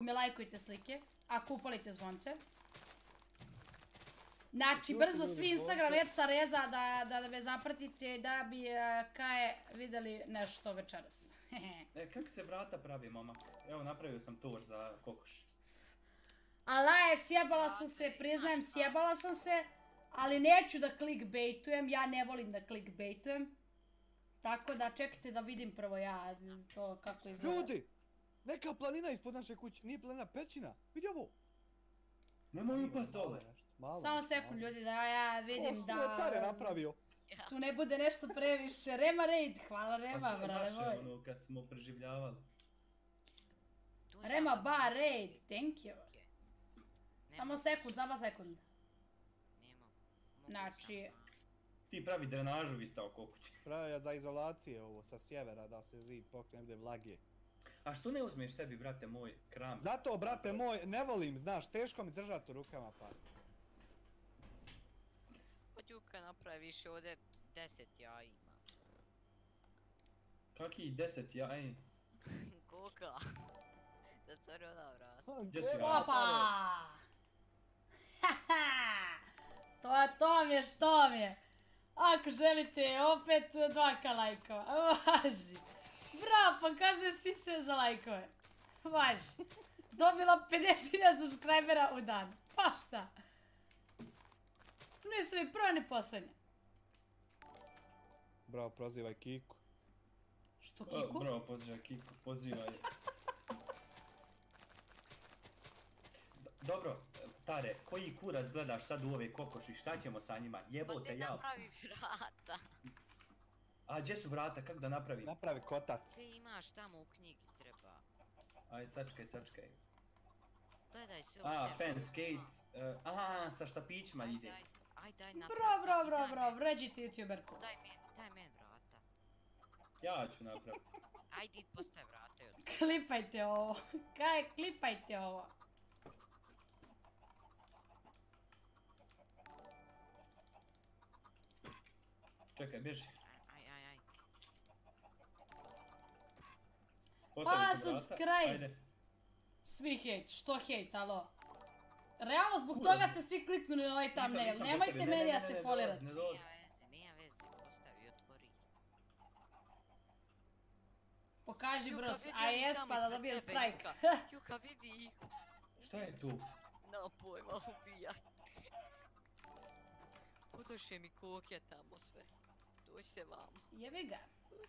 Mi lajkujte slike, a upalite zvonce. Znači, brzo svi Instagram Eca Reza da, me zapratite da bi e, Kaje videli nešto večeras. e, kak se vrata pravi, mama? Evo, napravio sam tour za kokoš. Alaje, sjebala sam se, priznajem, sjebala sam se, ali neću da clickbaitujem, ja ne volim da clickbaitujem. Tako da čekajte da vidim prvo ja to kako izgleda. Neka planina ispod naše kuće, nije planina, pećina, vidi ovo. Nemoj upast Samo sekund ljudi da ja vidim da... je napravio. Tu ne bude nešto previše. Rema raid, hvala Rema, pa kad smo preživljavali. Rema bar raid, thank you. Samo sekund, samo sekund. Nema. Znači... Ti pravi drenažu vi stao kuće. Pravi za izolacije ovo, sa sjevera da se zid de vlage. A što ne uzmeš sebi, brate moj, kram? Zato, brate moj, ne volim, znaš, teško mi držati u rukama pa. Pa djuka napravi više ovdje 10 jaja ima. Kaki 10 jaja? Koka. Zatvori ona vrat. Opa! to je to mi je što mi je. Ako želite opet dvaka lajkova. važi. Bravo, pokazuješ svi se za lajkove. važi, Dobila 50.000 subscribera u dan. Pa šta? Nisu mi prve ne posljednje. Bravo, prozivaj Kiku. Što Kiku? O, bravo, pozivaj Kiku, pozivaj. Dobro, Tare, koji kurac gledaš sad u ove kokoši, šta ćemo sa njima? Pa Jebote ja. Pa ti napravi vrata. A, gdje su vrata, kako da napravim? Napravi kotac. Ti imaš tamo u knjigi treba. Aj, sačkaj, sačkaj. Gledaj se ovdje. A, fan skate. Eh, aha, sa štapićima ide. Aj, daj napravi. Bra, bra, bra, bra, vređi ti youtuberko. Daj mi, daj meni vrata. Ja ću napraviti. Ajde, postaj vrata. Klipajte ovo. Kaj, klipajte ovo. Čekaj, bježi. Pa, subscribe! Svi hate, što hate, alo? Realno, zbog toga ste svi kliknuli na ovaj thumbnail, nemojte meni da se folirate. Ne, veze, ne, nije veze, postavi, otvori. Pokaži bros, a jes pa da dobiješ strike. Juka, vidi ih. Šta je tu? Na pojma, ubijaj. Udoše mi koke tamo sve. Dođi se vam. Jebi ga.